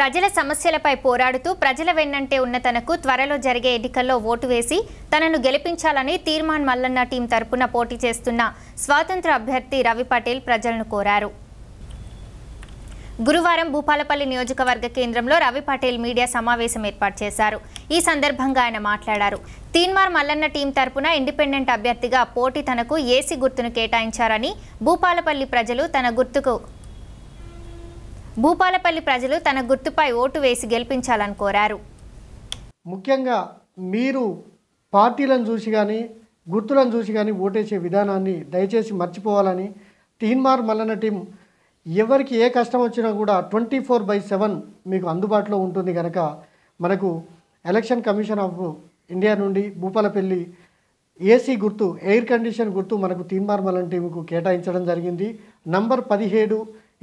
ప్రజల సమస్యలపై పోరాడుతూ ప్రజల వెన్నంటే ఉన్న తనకు త్వరలో జరిగే ఎన్నికల్లో ఓటు వేసి తనను గెలిపించాలని తీర్మాన్ మల్లన్న టీం తరపున పోటీ చేస్తున్న స్వాతంత్ర అభ్యర్థి రవి పటేల్ ప్రజలను కోరారు గురువారం భూపాలపల్లి నియోజకవర్గ కేంద్రంలో రవి పటేల్ మీడియా సమావేశం ఏర్పాటు చేశారు ఈ సందర్భంగా ఆయన మాట్లాడారు తీన్మార్ మల్లన్న టీం తరపున ఇండిపెండెంట్ అభ్యర్థిగా పోటీ తనకు ఏసీ గుర్తును కేటాయించారని భూపాలపల్లి ప్రజలు తన గుర్తుకు భూపాలపల్లి ప్రజలు తన గుర్తుపై ఓటు వేసి గెలిపించాలని కోరారు ముఖ్యంగా మీరు పార్టీలను చూసి కానీ గుర్తులను చూసి కానీ ఓటేసే విధానాన్ని దయచేసి మర్చిపోవాలని తీన్మార్ మల్లన్న టీం ఎవరికి ఏ కష్టం వచ్చినా కూడా ట్వంటీ ఫోర్ బై సెవెన్ మీకు అందుబాటులో ఉంటుంది కనుక మనకు ఎలక్షన్ కమిషన్ ఆఫ్ ఇండియా నుండి భూపాలపల్లి ఏసీ గుర్తు ఎయిర్ కండిషన్ గుర్తు మనకు తీన్మార్ మల్లన్ టీంకు కేటాయించడం జరిగింది నంబర్ పదిహేడు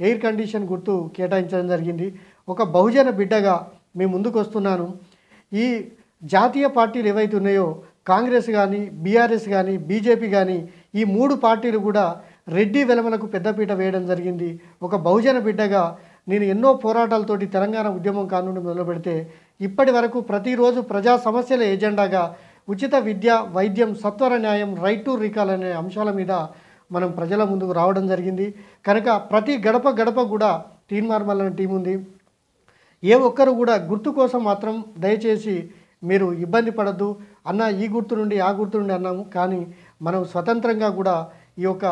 ఎయిర్ కండిషన్ గుర్తు కేటాయించడం జరిగింది ఒక బహుజన బిడ్డగా మీ ముందుకు వస్తున్నాను ఈ జాతీయ పార్టీలు ఏవైతే ఉన్నాయో కాంగ్రెస్ కానీ బీఆర్ఎస్ కానీ బీజేపీ కానీ ఈ మూడు పార్టీలు కూడా రెడ్డి వెలమలకు పెద్దపీట వేయడం జరిగింది ఒక బహుజన బిడ్డగా నేను ఎన్నో పోరాటాలతోటి తెలంగాణ ఉద్యమం కానుండి మొదలు పెడితే ఇప్పటి వరకు ప్రతిరోజు ప్రజా సమస్యల ఎజెండాగా ఉచిత విద్య వైద్యం సత్వర న్యాయం రైట్ టు రికాల్ అనే అంశాల మీద మనం ప్రజల ముందుకు రావడం జరిగింది కనుక ప్రతి గడప గడప కూడా టీన్ మార్మల్ అనే టీం ఉంది ఏ ఒక్కరు కూడా గుర్తు కోసం మాత్రం దయచేసి మీరు ఇబ్బంది పడద్దు అన్న ఈ గుర్తు నుండి ఆ గుర్తు నుండి అన్నాము కానీ మనం స్వతంత్రంగా కూడా ఈ యొక్క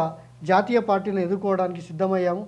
జాతీయ పార్టీని ఎదుర్కోవడానికి సిద్ధమయ్యాము